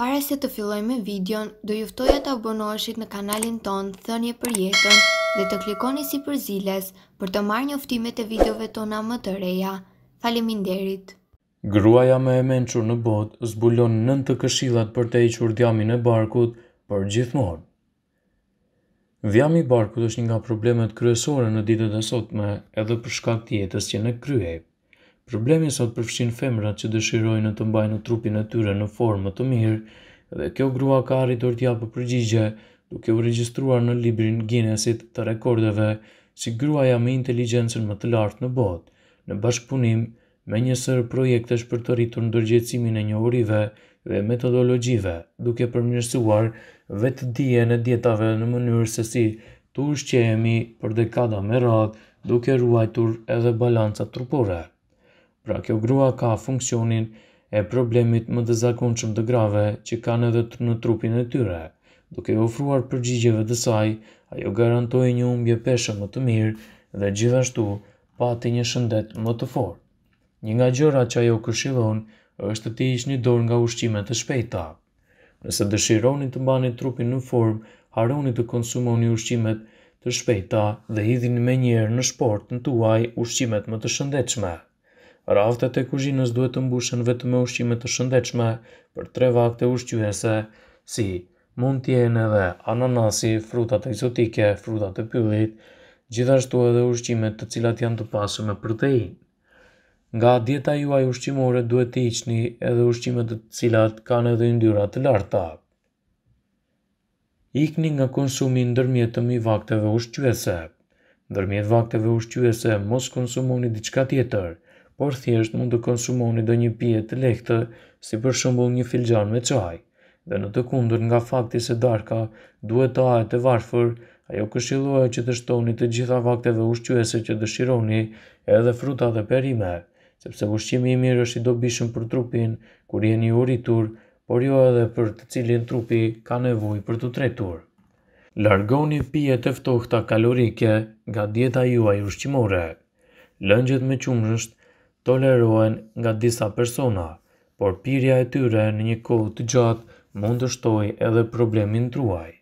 Para se të filloj me videon, do juftoja të abonoheshit në kanalin ton Thënje për jetën dhe të klikoni si për ziles për të marrë njoftimet e videove tona më të reja. Faleminderit. Gruaja me e menqur në bot zbulon nën të këshillat për të equr djamin e barkut për gjithmonë. Djami barkut është një nga problemet kryesore në ditët e sotme edhe për shkak tjetës që në kryhejt. Problemi sot përfshin femrat që dëshirojnë të mbajnë trupin e tyre në formë të mirë dhe kjo grua ka arritur të japë përgjigje duke u regjistruar në librin Guinnessit të rekordeve si gruaja me inteligjencën më të lartë në botë në bashkëpunim me një sër projektesh për të rritur dërgjecimin e njohurive dhe metodologjive, duke përmjërsuar vetë dje në djetave në mënyrë se si të ushqemi për dekada me radhë duke ruajtur edhe balancat trupore. Pra kjo grua ka funksionin e problemit më të zakonqëm të grave që kanë edhe të në trupin e tyre. Duke ofruar përgjigjeve të saj, ajo garantoj një umbje peshe më të mirë dhe gjithashtu pati një shëndet më të fort. Një nga gjëra që ajo këshilon është të ishtë një dorë nga ushqimet të shpejta. Nëse dëshironi të mbani trupin në formë, haroni të konsumoni ushqimet të shpejta dhe hidhin me njerë në sport në tuaj ushqimet më të shëndetshme. Raftet e kuzhinës duhet të mbushen vetëm me ushqime të shëndetshme për tre vakte ushqyese, si mund të jenë edhe ananasi, frutat eksotike, frutat e pyllit, gjithashtu edhe ushqime të cilat janë të pasur me proteinë. Nga dieta juaj ushqimore duhet të hiqni edhe ushqime të cilat kanë edhe yndyra të larta. Ikni nga konsumi ndërmjet të mi vakteve ushqyese. Ndërmjet vakteve ushqyese mos konsumoni diçka tjetër por thjesht mund të konsumoni do një pje të lehtë, si për shumbull një filgjan me qaj, dhe në të kundur nga fakti se darka duhet të ajet e varfër, ajo këshilohet që të shtoni të gjitha vakteve ushqyese që dëshironi edhe fruta dhe perime, sepse ushqimi i mirë është i dobishëm për trupin, kur jeni uritur, por jo edhe për të cilin trupi ka nevoj për të tretur. Largoni pije të ftohta kalorike nga dieta juaj ushqimore. Lëngjet me qumësht tolerohen nga disa persona, por pirja e tyre në një kohë të gjatë mund të shtoj edhe problemin të ruaj.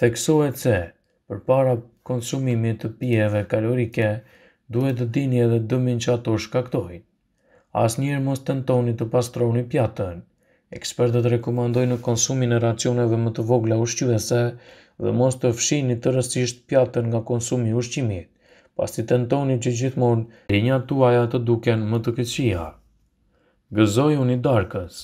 Theksohet se, për para konsumimit të pjeve kalorike, duhet të dini edhe dëmin që ato shkaktojnë. As njërë mos të ntoni të pastroni pjatën, ekspertët rekomandojnë në konsumin e racioneve më të vogla ushqyvese dhe mos të fshini të rësisht pjatën nga konsumi ushqimit pas të tentoni që gjithmonë rinja tuaja të duken më të këqia. Gëzoj unë i darkës.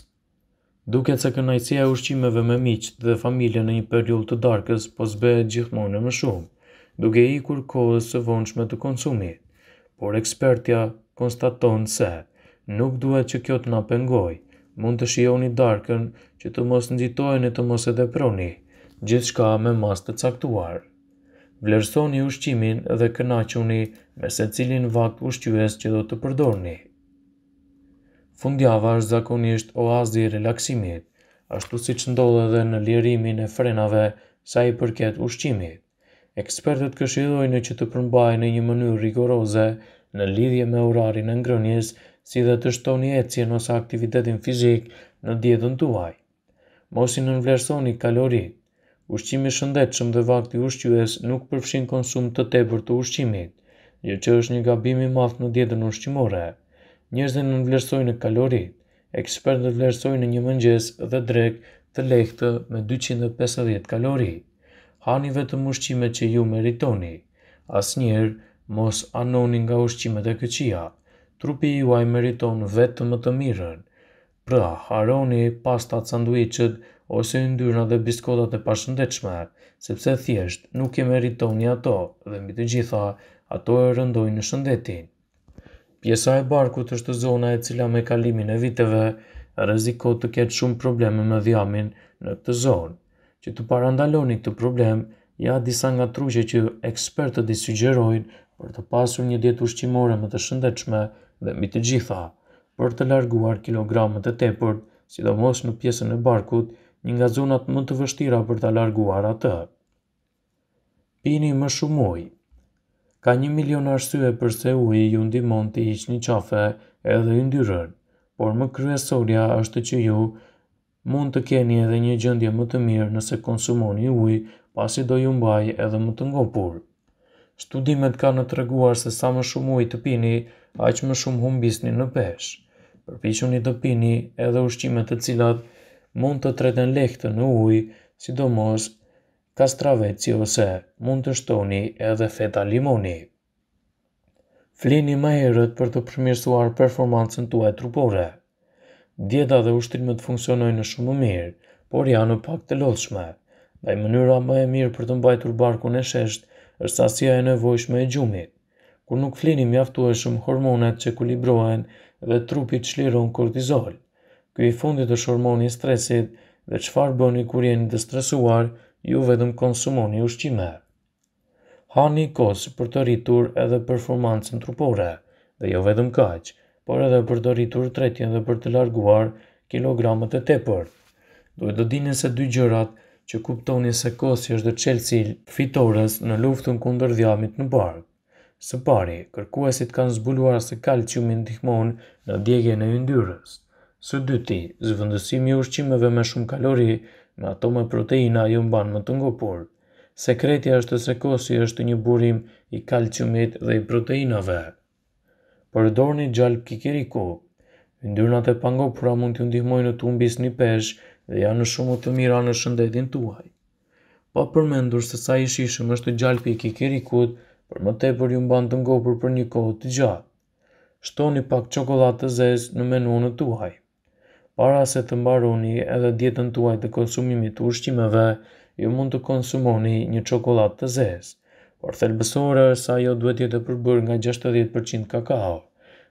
Duket se kënajësia e ushqimeve me miqët dhe familje në një periudhë të darkës po zbehet gjithmonë më shumë, duke i kur kohës së vonshme të konsumit. Por ekspertja konstaton se nuk duhet që kjo të na pengoj, mund të shijoni darkën që të mos e të mos e deproni, gjithçka me mas të caktuar vlerësoni ushqimin dhe kënaquni me se cilin vakt ushqyës që do të përdorni. Fundjava është zakonisht oazdi i relaksimit, ashtu si që ndodhe dhe në lirimin e frenave sa i përket ushqimit. Ekspertët këshidojnë që të përmbaj në një mënyrë rigoroze në lidhje me orarin e ngrënjës, si dhe të shtoni e cien ose aktivitetin fizik në dietën tuaj. Mosin në nvlerësoni kalorit, Ushqimi shëndetshëm dhe vakti ushqyes nuk përfshin konsum të tepër të ushqimit, gjë që është një gabim i madh në dietën ushqimore. Njerëzit nuk vlerësojnë kaloritë. Ekspertët vlerësojnë një mëngjes dhe drekë të lehtë me 250 kalori. Hani vetëm ushqimet që ju meritoni. Asnjëherë mos anoni nga ushqimet e këqija. Trupi juaj meriton vetëm të mirën. Pra, haroni pasta sanduiçet ose ndyrna dhe biskotat e pashëndechme, sepse thjesht nuk e meritoni ato dhe mbi të gjitha ato e rëndojnë në shëndetin. Pjesa e barkut është zona e cila me kalimin e viteve rrezikon të ketë shumë probleme me dhjamin në këtë zonë. Që të parandaloni këtë problem, ja disa nga truqe që ekspertët i sugjerojnë për të pasur një dietë ushqimore më të shëndetshme dhe mbi të gjitha për të larguar kilogramët e tepërt, sidomos në pjesën e barkut një nga zonat më të vështira për ta larguar atë. Pini më shumë ujë. Ka një milion arsye përse ujë ju ndimon të iqë një qafe edhe ju ndyrën, por më kryesoria është që ju mund të keni edhe një gjëndje më të mirë nëse konsumoni ujë pasi do ju mbaj edhe më të ngopur. Studimet ka në treguar se sa më shumë ujë të pini, aq më shumë humbisni në peshë. Përpishuni të pini edhe ushqimet të cilat mund të tretën lehtë në ujë, sidomos kastraveci ose mund të shtoni edhe feta limoni. Flini më herët për të përmirësuar performancën tuaj trupore. Dieta dhe ushtrimet funksionojnë shumë mirë, por janë në pak të lodhshme. Dhe mënyra më e mirë për të mbajtur barkun e sheshtë është sasia e nevojshme e gjumit. Kur nuk flini mjaftueshëm hormonet që kulibrohen dhe trupi çliron kortizol, Ky i fundit është hormoni stresit dhe çfarë bëni kur jeni të stresuar, ju vetëm konsumoni ushqime. Hani kos për të rritur edhe performancën trupore, dhe jo vetëm kaq, por edhe për të rritur tretjen dhe për të larguar kilogramët e tepër. Duhet të dini se dy gjërat që kuptoni se kosi është dhe qelësi fitores në luftën kundër dhjamit në barkë. Së pari, kërkuesit kanë zbuluar se kalciumin dihmon në djegje në yndyrës. Së dyti, i ushqimeve me shumë kalori me ato me proteina ju mban më të ngopur. Sekreti është se kosi është një burim i kalciumit dhe i proteinave. dorë një gjalp kikiriku. Ndyrnat e pangopura mund të ndihmojnë në të umbis një pesh dhe janë shumë të mira në shëndetin tuaj. Pa përmendur se sa i shishëm është gjalpi i kikirikut, për më tepër ju mban të ngopur për një kohë të gjatë. Shtoni pak çokoladë të në menunë tuaj para se të mbaroni edhe dietën tuaj të konsumimit të ushqimeve, ju mund të konsumoni një çokoladë të zezë, por thelbësore është ajo duhet të jetë e përbër nga 60% kakao.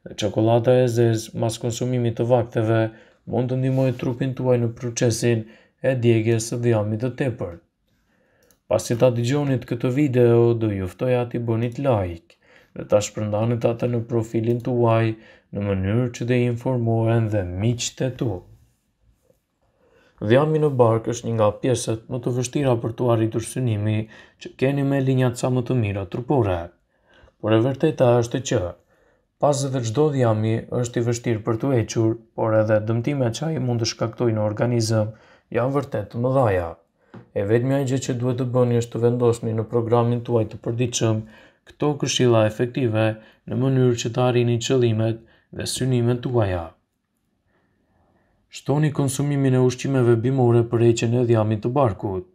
Dhe çokolada e zezë pas konsumimit të vakteve mund të ndihmojë trupin tuaj në procesin e djegjes së dhëmit të tepërt. Pas që ta dëgjoni këtë video, do ju ati të bëni like dhe ta shpërndani atë në profilin tuaj në mënyrë që dhe informohen dhe miqët e tu. Dhjami në barkë është një nga pjesët më të vështira për të arritur synimi që keni me linjat sa më të mira trupore. Por e vërteta është që, pas edhe gjdo dhjami është i vështirë për të equr, por edhe dëmtime që a i mund të shkaktoj në organizëm janë vërtet të më dhaja. E vetëmja i gjë që duhet të bëni është të vendosni në programin tuaj të përdiqëm këto këshila efektive në mënyrë që të arini qëlimet dhe synimet të Shtoni konsumimin e ushqimeve bimore për eqen e dhjamit të barkut.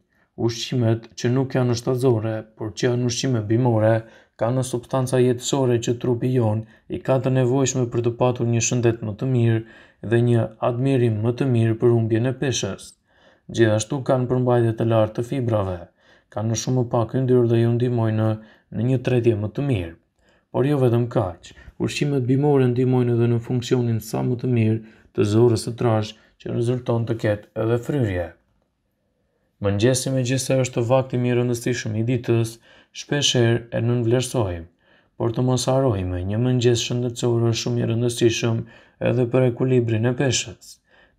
Ushqimet që nuk janë shtazore, por që janë ushqime bimore, ka në substanca jetësore që trupi jonë i ka të nevojshme për të patur një shëndet më të mirë dhe një admirim më të mirë për umbje në peshes. Gjithashtu kanë përmbajtje të lartë të fibrave, kanë në shumë pak ndyrë dhe ju ndimojnë në një tretje më të mirë por jo vetëm kaq. Ushqimet bimore ndihmojnë edhe në funksionin sa më të mirë të zorrës së trashë që rezulton të ketë edhe fryrje. Mëngjesi me gjithse është vakti mirë rëndësishëm i ditës, shpesher e nën vlerësojmë, por të mos arrojmë një mëngjes shëndetësor është shumë i rëndësishëm edhe për ekuilibrin e peshës.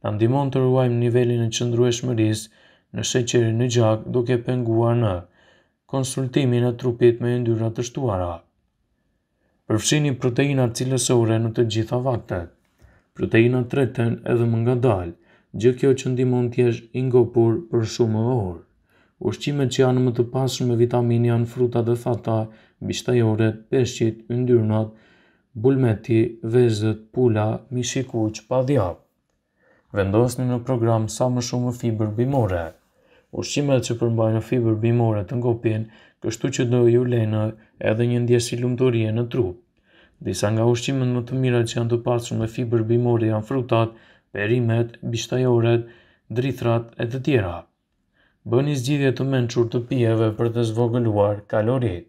Na ndihmon të ruajmë nivelin e qëndrueshmërisë në sheqerin në gjak duke penguar në konsultimin e trupit me yndyra të shtuara përfshini proteina cilësore në të gjitha vaktet. Proteinat të reten edhe më nga dalë, gjë kjo që ndimon tjesh ingopur për shumë e orë. Ushqime që janë më të pasur me vitaminja në fruta dhe thata, bishtajore, peshqit, yndyrnat, bulmeti, vezët, pula, mishikuq, padhjap. Vendosni në program sa më shumë fiber bimore. Ushqime që përmbajnë fiber bimore të ngopin, kështu që do ju lejnë edhe një ndjesi lumëturje në trup. Disa nga ushqimet më të mira që janë të pasur me fiber bimore janë frutat, perimet, bishtajoret, drithrat e të tjera. Bëni zgjidhje të menqur të pijeve për të zvogëluar kalorit.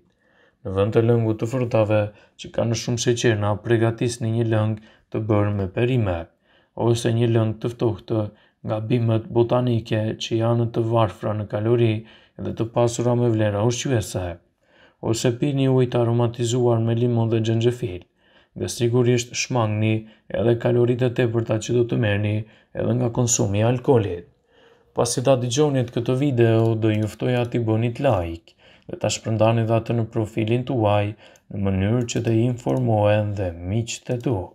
Në vend të lëngut të frutave që kanë shumë sheqerna, pregatis një lëng të bërë me perime, ose një lëng të ftohtë nga bimet botanike që janë të varfra në kalorit, dhe të pasura me vlera ushqyese, ose pi një ujtë aromatizuar me limon dhe gjengjefil, dhe sigurisht shmangni edhe kaloritet e përta që do të merni edhe nga konsumi alkoholit. Pas i ta digjonit këtë video, do juftoj ati bonit like dhe ta shpërndani dhe atë në profilin të uaj në mënyrë që të informohen dhe miqë të tukë.